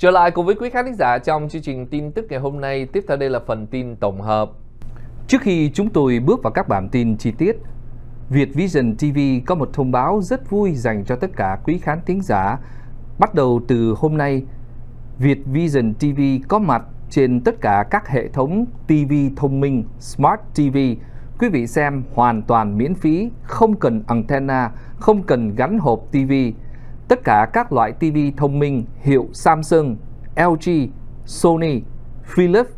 Trở lại cùng với quý khán giả trong chương trình tin tức ngày hôm nay, tiếp theo đây là phần tin tổng hợp. Trước khi chúng tôi bước vào các bản tin chi tiết, Việt Vision TV có một thông báo rất vui dành cho tất cả quý khán thính giả. Bắt đầu từ hôm nay, Việt Vision TV có mặt trên tất cả các hệ thống TV thông minh Smart TV. Quý vị xem hoàn toàn miễn phí, không cần antenna, không cần gắn hộp TV Tất cả các loại TV thông minh hiệu Samsung, LG, Sony, Philips,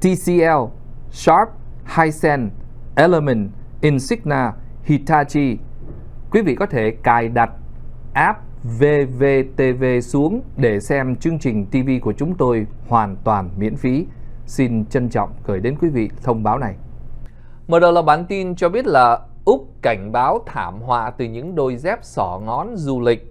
TCL, Sharp, Hisense, Element, Insignia, Hitachi. Quý vị có thể cài đặt app VVTV xuống để xem chương trình TV của chúng tôi hoàn toàn miễn phí. Xin trân trọng gửi đến quý vị thông báo này. Mở đầu là bản tin cho biết là Úc cảnh báo thảm họa từ những đôi dép sỏ ngón du lịch.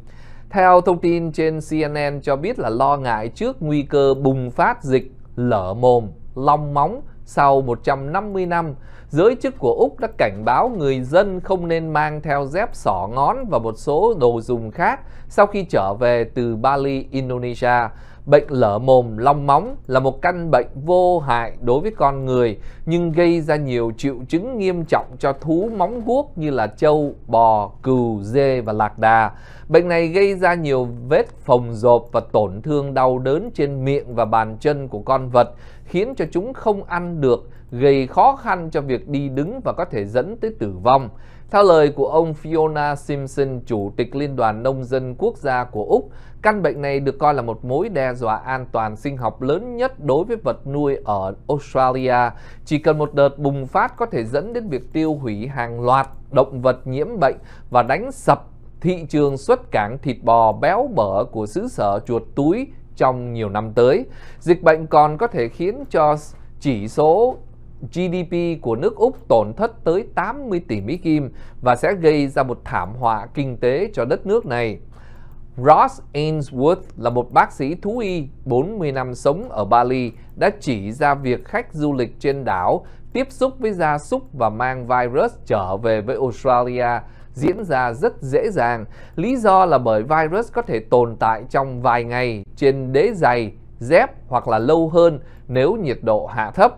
Theo thông tin trên CNN cho biết là lo ngại trước nguy cơ bùng phát dịch lở mồm, long móng sau 150 năm, giới chức của Úc đã cảnh báo người dân không nên mang theo dép sỏ ngón và một số đồ dùng khác sau khi trở về từ Bali, Indonesia. Bệnh lở mồm long móng là một căn bệnh vô hại đối với con người nhưng gây ra nhiều triệu chứng nghiêm trọng cho thú móng guốc như là trâu, bò, cừu, dê và lạc đà. Bệnh này gây ra nhiều vết phồng rộp và tổn thương đau đớn trên miệng và bàn chân của con vật khiến cho chúng không ăn được, gây khó khăn cho việc đi đứng và có thể dẫn tới tử vong. Theo lời của ông Fiona Simpson, Chủ tịch Liên đoàn Nông dân Quốc gia của Úc, căn bệnh này được coi là một mối đe dọa an toàn sinh học lớn nhất đối với vật nuôi ở Australia. Chỉ cần một đợt bùng phát có thể dẫn đến việc tiêu hủy hàng loạt động vật nhiễm bệnh và đánh sập thị trường xuất cảng thịt bò béo bở của xứ sở chuột túi trong nhiều năm tới. Dịch bệnh còn có thể khiến cho chỉ số GDP của nước Úc tổn thất tới 80 tỷ Mỹ Kim và sẽ gây ra một thảm họa kinh tế cho đất nước này. Ross Ainsworth là một bác sĩ thú y 40 năm sống ở Bali đã chỉ ra việc khách du lịch trên đảo tiếp xúc với gia súc và mang virus trở về với Australia diễn ra rất dễ dàng. Lý do là bởi virus có thể tồn tại trong vài ngày trên đế giày, dép hoặc là lâu hơn nếu nhiệt độ hạ thấp.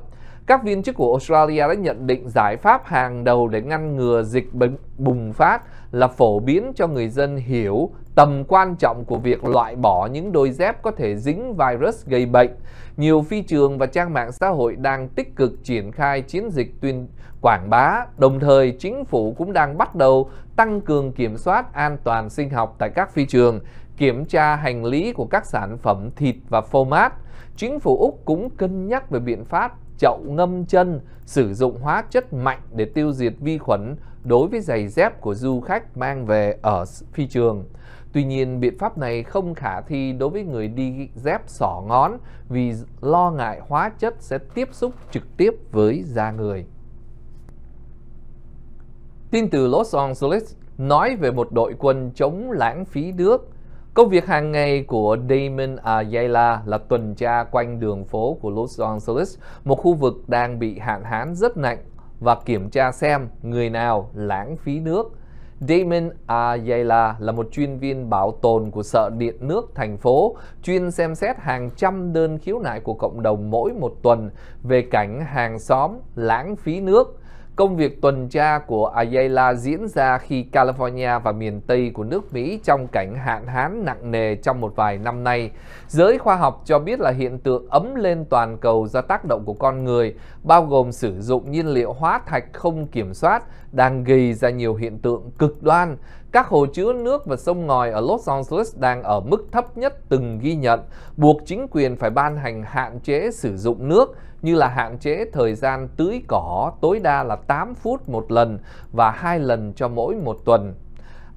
Các viên chức của Australia đã nhận định giải pháp hàng đầu để ngăn ngừa dịch bệnh bùng phát là phổ biến cho người dân hiểu tầm quan trọng của việc loại bỏ những đôi dép có thể dính virus gây bệnh. Nhiều phi trường và trang mạng xã hội đang tích cực triển khai chiến dịch tuyên quảng bá, đồng thời chính phủ cũng đang bắt đầu tăng cường kiểm soát an toàn sinh học tại các phi trường, kiểm tra hành lý của các sản phẩm thịt và phô mát. Chính phủ Úc cũng cân nhắc về biện pháp chậu ngâm chân, sử dụng hóa chất mạnh để tiêu diệt vi khuẩn đối với giày dép của du khách mang về ở phi trường. Tuy nhiên, biện pháp này không khả thi đối với người đi dép sỏ ngón vì lo ngại hóa chất sẽ tiếp xúc trực tiếp với da người. Tin từ Los Angeles nói về một đội quân chống lãng phí nước Công việc hàng ngày của Damon Ayala là tuần tra quanh đường phố của Los Angeles, một khu vực đang bị hạn hán rất nặng và kiểm tra xem người nào lãng phí nước. Damon Ayala là một chuyên viên bảo tồn của Sở Điện nước thành phố, chuyên xem xét hàng trăm đơn khiếu nại của cộng đồng mỗi một tuần về cảnh hàng xóm lãng phí nước Công việc tuần tra của Ayala diễn ra khi California và miền Tây của nước Mỹ trong cảnh hạn hán nặng nề trong một vài năm nay. Giới khoa học cho biết là hiện tượng ấm lên toàn cầu do tác động của con người, bao gồm sử dụng nhiên liệu hóa thạch không kiểm soát, đang gây ra nhiều hiện tượng cực đoan các hồ chứa nước và sông ngòi ở Los Angeles đang ở mức thấp nhất từng ghi nhận, buộc chính quyền phải ban hành hạn chế sử dụng nước như là hạn chế thời gian tưới cỏ tối đa là 8 phút một lần và hai lần cho mỗi một tuần.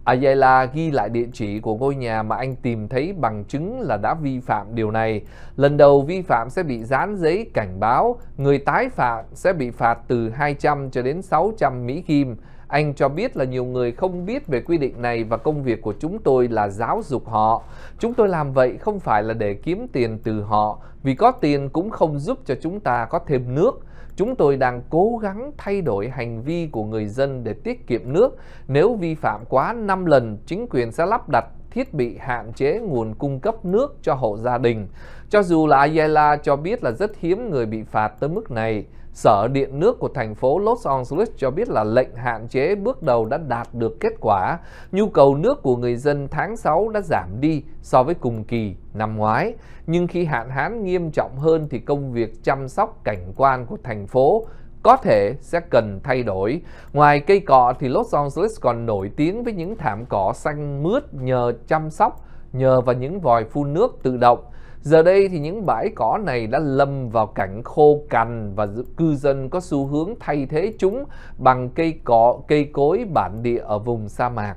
Ayala ghi lại địa chỉ của ngôi nhà mà anh tìm thấy bằng chứng là đã vi phạm điều này. Lần đầu vi phạm sẽ bị dán giấy cảnh báo, người tái phạm sẽ bị phạt từ 200 cho đến 600 Mỹ Kim. Anh cho biết là nhiều người không biết về quy định này và công việc của chúng tôi là giáo dục họ. Chúng tôi làm vậy không phải là để kiếm tiền từ họ, vì có tiền cũng không giúp cho chúng ta có thêm nước. Chúng tôi đang cố gắng thay đổi hành vi của người dân để tiết kiệm nước. Nếu vi phạm quá 5 lần, chính quyền sẽ lắp đặt thiết bị hạn chế nguồn cung cấp nước cho hộ gia đình. Cho dù là Ayala cho biết là rất hiếm người bị phạt tới mức này, Sở Điện nước của thành phố Los Angeles cho biết là lệnh hạn chế bước đầu đã đạt được kết quả. Nhu cầu nước của người dân tháng 6 đã giảm đi so với cùng kỳ năm ngoái. Nhưng khi hạn hán nghiêm trọng hơn thì công việc chăm sóc cảnh quan của thành phố có thể sẽ cần thay đổi. Ngoài cây cọ thì Los Angeles còn nổi tiếng với những thảm cỏ xanh mướt nhờ chăm sóc, nhờ vào những vòi phun nước tự động. Giờ đây thì những bãi cỏ này đã lâm vào cảnh khô cằn và cư dân có xu hướng thay thế chúng bằng cây cỏ, cây cối bản địa ở vùng sa mạc.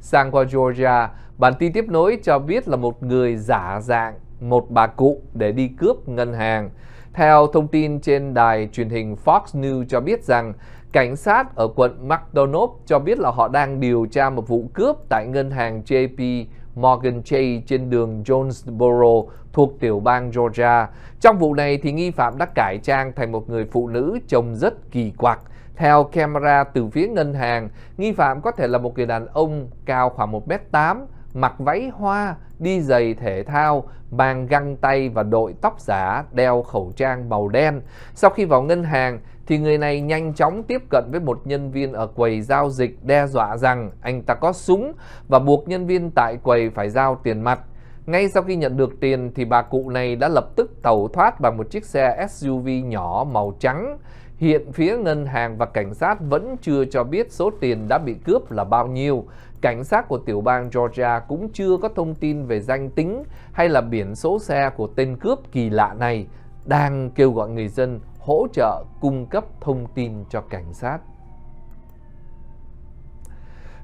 Sang qua Georgia, bản tin tiếp nối cho biết là một người giả dạng một bà cụ để đi cướp ngân hàng. Theo thông tin trên đài truyền hình Fox News cho biết rằng, cảnh sát ở quận McDonough cho biết là họ đang điều tra một vụ cướp tại ngân hàng JP Morgan Chase trên đường Jonesboro thuộc tiểu bang Georgia. Trong vụ này thì nghi phạm đã cải trang thành một người phụ nữ trông rất kỳ quặc. Theo camera từ phía ngân hàng, nghi phạm có thể là một người đàn ông cao khoảng 1m8, mặc váy hoa, đi giày thể thao, mang găng tay và đội tóc giả, đeo khẩu trang màu đen. Sau khi vào ngân hàng, thì người này nhanh chóng tiếp cận với một nhân viên ở quầy giao dịch đe dọa rằng anh ta có súng và buộc nhân viên tại quầy phải giao tiền mặt. Ngay sau khi nhận được tiền thì bà cụ này đã lập tức tẩu thoát bằng một chiếc xe SUV nhỏ màu trắng. Hiện phía ngân hàng và cảnh sát vẫn chưa cho biết số tiền đã bị cướp là bao nhiêu. Cảnh sát của tiểu bang Georgia cũng chưa có thông tin về danh tính hay là biển số xe của tên cướp kỳ lạ này đang kêu gọi người dân hỗ trợ cung cấp thông tin cho cảnh sát.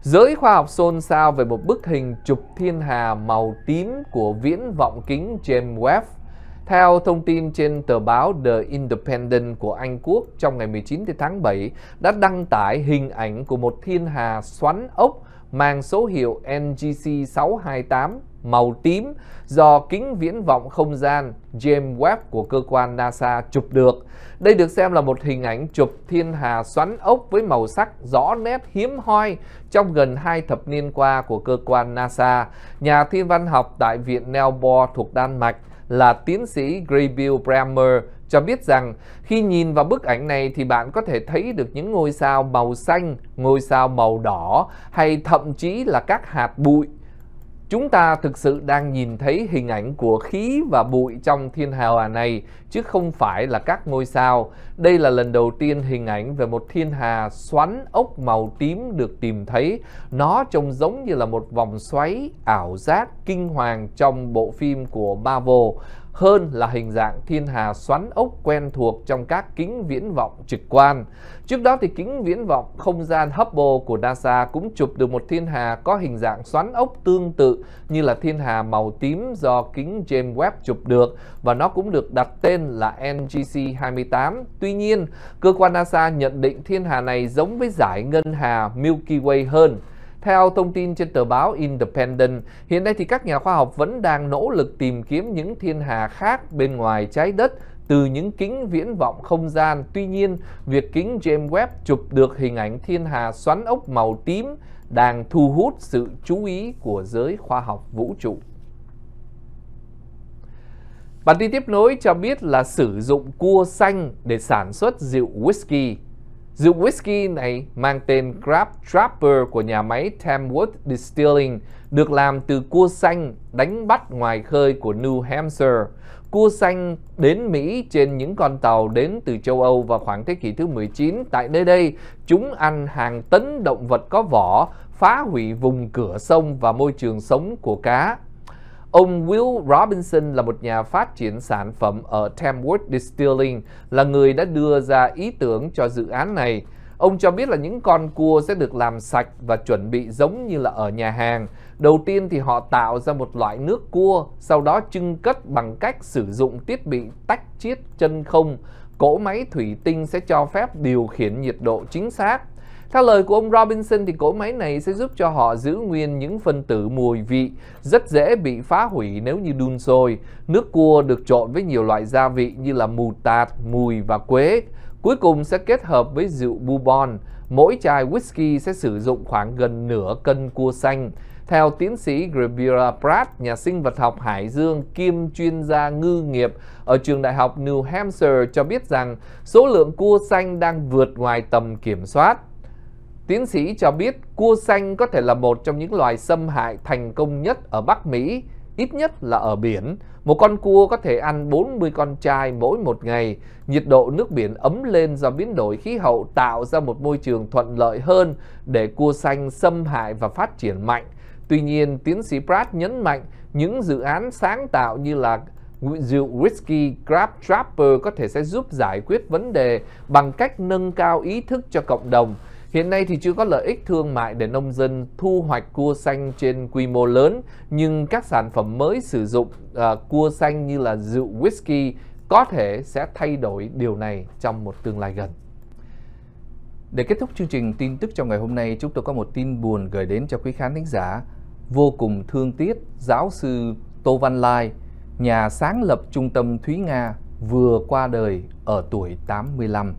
Giới khoa học xôn xao về một bức hình chụp thiên hà màu tím của viễn vọng kính James Webb. Theo thông tin trên tờ báo The Independent của Anh Quốc trong ngày 19 tháng 7 đã đăng tải hình ảnh của một thiên hà xoắn ốc mang số hiệu NGC 628 màu tím do kính viễn vọng không gian James Webb của cơ quan NASA chụp được. Đây được xem là một hình ảnh chụp thiên hà xoắn ốc với màu sắc rõ nét hiếm hoi trong gần hai thập niên qua của cơ quan NASA. Nhà thiên văn học tại Viện Nelborg thuộc Đan Mạch là tiến sĩ Gabriel Bremer cho biết rằng khi nhìn vào bức ảnh này thì bạn có thể thấy được những ngôi sao màu xanh, ngôi sao màu đỏ hay thậm chí là các hạt bụi Chúng ta thực sự đang nhìn thấy hình ảnh của khí và bụi trong thiên hà này, chứ không phải là các ngôi sao. Đây là lần đầu tiên hình ảnh về một thiên hà xoắn ốc màu tím được tìm thấy. Nó trông giống như là một vòng xoáy ảo giác kinh hoàng trong bộ phim của Marvel hơn là hình dạng thiên hà xoắn ốc quen thuộc trong các kính viễn vọng trực quan. Trước đó thì kính viễn vọng không gian Hubble của NASA cũng chụp được một thiên hà có hình dạng xoắn ốc tương tự như là thiên hà màu tím do kính James Webb chụp được và nó cũng được đặt tên là NGC 28. Tuy nhiên, cơ quan NASA nhận định thiên hà này giống với giải ngân hà Milky Way hơn. Theo thông tin trên tờ báo Independent, hiện nay thì các nhà khoa học vẫn đang nỗ lực tìm kiếm những thiên hà khác bên ngoài trái đất từ những kính viễn vọng không gian. Tuy nhiên, việc kính James Webb chụp được hình ảnh thiên hà xoắn ốc màu tím đang thu hút sự chú ý của giới khoa học vũ trụ. Bản tin tiếp nối cho biết là sử dụng cua xanh để sản xuất rượu whisky. Rượu whisky này mang tên Crab Trapper của nhà máy Tamworth Distilling, được làm từ cua xanh đánh bắt ngoài khơi của New Hampshire. Cua xanh đến Mỹ trên những con tàu đến từ châu Âu vào khoảng thế kỷ thứ 19. Tại nơi đây, chúng ăn hàng tấn động vật có vỏ, phá hủy vùng cửa sông và môi trường sống của cá. Ông Will Robinson là một nhà phát triển sản phẩm ở Tamworth Distilling, là người đã đưa ra ý tưởng cho dự án này. Ông cho biết là những con cua sẽ được làm sạch và chuẩn bị giống như là ở nhà hàng. Đầu tiên thì họ tạo ra một loại nước cua, sau đó trưng cất bằng cách sử dụng thiết bị tách chiết chân không. Cỗ máy thủy tinh sẽ cho phép điều khiển nhiệt độ chính xác theo lời của ông Robinson thì cỗ máy này sẽ giúp cho họ giữ nguyên những phân tử mùi vị rất dễ bị phá hủy nếu như đun sôi. Nước cua được trộn với nhiều loại gia vị như là mù tạt, mùi và quế. Cuối cùng sẽ kết hợp với rượu bourbon. Mỗi chai whisky sẽ sử dụng khoảng gần nửa cân cua xanh. Theo tiến sĩ Gabriela Pratt, nhà sinh vật học Hải Dương kiêm chuyên gia ngư nghiệp ở trường đại học New Hampshire cho biết rằng số lượng cua xanh đang vượt ngoài tầm kiểm soát. Tiến sĩ cho biết cua xanh có thể là một trong những loài xâm hại thành công nhất ở Bắc Mỹ, ít nhất là ở biển. Một con cua có thể ăn 40 con trai mỗi một ngày. Nhiệt độ nước biển ấm lên do biến đổi khí hậu tạo ra một môi trường thuận lợi hơn để cua xanh xâm hại và phát triển mạnh. Tuy nhiên, tiến sĩ Pratt nhấn mạnh những dự án sáng tạo như là rượu whisky Crab Trapper có thể sẽ giúp giải quyết vấn đề bằng cách nâng cao ý thức cho cộng đồng. Hiện nay thì chưa có lợi ích thương mại để nông dân thu hoạch cua xanh trên quy mô lớn, nhưng các sản phẩm mới sử dụng à, cua xanh như là rượu whisky có thể sẽ thay đổi điều này trong một tương lai gần. Để kết thúc chương trình tin tức trong ngày hôm nay, chúng tôi có một tin buồn gửi đến cho quý khán thính giả. Vô cùng thương tiếc, giáo sư Tô Văn Lai, nhà sáng lập trung tâm Thúy Nga, vừa qua đời ở tuổi 85.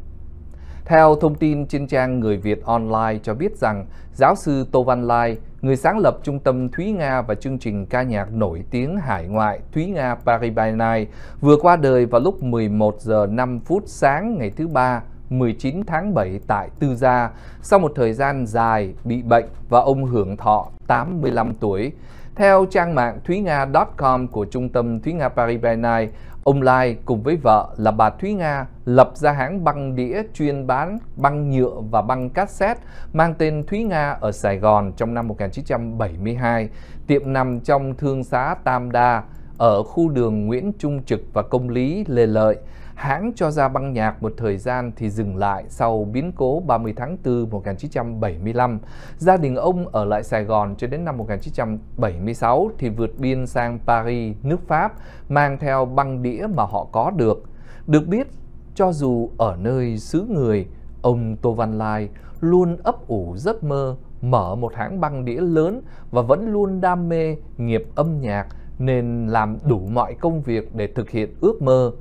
Theo thông tin trên trang Người Việt Online cho biết rằng, giáo sư Tô Văn Lai, người sáng lập trung tâm Thúy Nga và chương trình ca nhạc nổi tiếng hải ngoại Thúy Nga Paris by Night, vừa qua đời vào lúc 11 giờ 5 phút sáng ngày thứ Ba, 19 tháng 7 tại Tư Gia, sau một thời gian dài bị bệnh và ông hưởng thọ 85 tuổi. Theo trang mạng Thúy thúynga.com của trung tâm Thúy Nga Paris by Night, Ông Lai cùng với vợ là bà Thúy Nga lập ra hãng băng đĩa chuyên bán băng nhựa và băng cassette mang tên Thúy Nga ở Sài Gòn trong năm 1972. Tiệm nằm trong thương xá Tam Đa ở khu đường Nguyễn Trung Trực và Công Lý Lê Lợi hãng cho ra băng nhạc một thời gian thì dừng lại sau biến cố 30 tháng 4 1975. Gia đình ông ở lại Sài Gòn cho đến năm 1976 thì vượt biên sang Paris, nước Pháp, mang theo băng đĩa mà họ có được. Được biết, cho dù ở nơi xứ người, ông Tô Văn Lai luôn ấp ủ giấc mơ mở một hãng băng đĩa lớn và vẫn luôn đam mê nghiệp âm nhạc nên làm đủ mọi công việc để thực hiện ước mơ.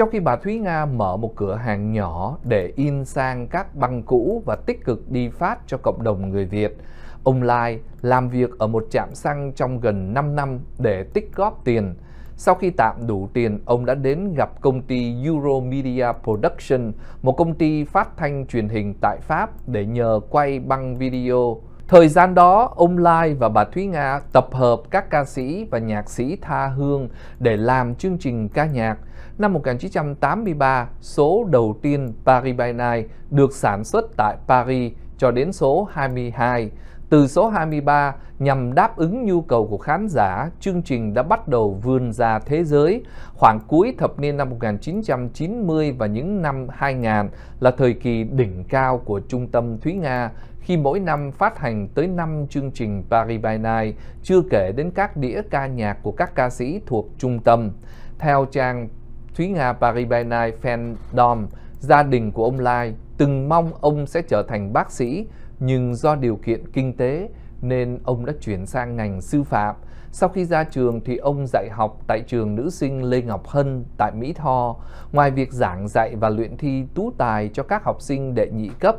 Trong khi bà Thúy Nga mở một cửa hàng nhỏ để in sang các băng cũ và tích cực đi phát cho cộng đồng người Việt, ông Lai làm việc ở một trạm xăng trong gần 5 năm để tích góp tiền. Sau khi tạm đủ tiền, ông đã đến gặp công ty Euromedia Production, một công ty phát thanh truyền hình tại Pháp để nhờ quay băng video. Thời gian đó, ông Lai và bà Thúy Nga tập hợp các ca sĩ và nhạc sĩ tha hương để làm chương trình ca nhạc Năm 1983, số đầu tiên Paris by Night được sản xuất tại Paris cho đến số 22. Từ số 23, nhằm đáp ứng nhu cầu của khán giả, chương trình đã bắt đầu vươn ra thế giới. Khoảng cuối thập niên năm 1990 và những năm 2000 là thời kỳ đỉnh cao của trung tâm Thúy Nga khi mỗi năm phát hành tới 5 chương trình Paris by Night, chưa kể đến các đĩa ca nhạc của các ca sĩ thuộc trung tâm. Theo trang Thúy Nga Paribene Fandom, gia đình của ông Lai từng mong ông sẽ trở thành bác sĩ, nhưng do điều kiện kinh tế nên ông đã chuyển sang ngành sư phạm. Sau khi ra trường thì ông dạy học tại trường nữ sinh Lê Ngọc Hân tại Mỹ Tho. Ngoài việc giảng dạy và luyện thi tú tài cho các học sinh đệ nhị cấp,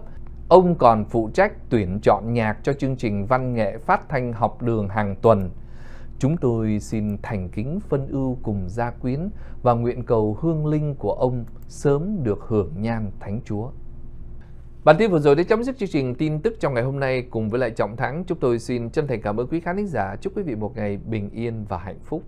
ông còn phụ trách tuyển chọn nhạc cho chương trình văn nghệ phát thanh học đường hàng tuần. Chúng tôi xin thành kính phân ưu cùng gia quyến và nguyện cầu hương linh của ông sớm được hưởng nhan Thánh Chúa. Bản tin vừa rồi đã chấm dứt chương trình tin tức trong ngày hôm nay cùng với lại Trọng Thắng. Chúng tôi xin chân thành cảm ơn quý khán giả. Chúc quý vị một ngày bình yên và hạnh phúc.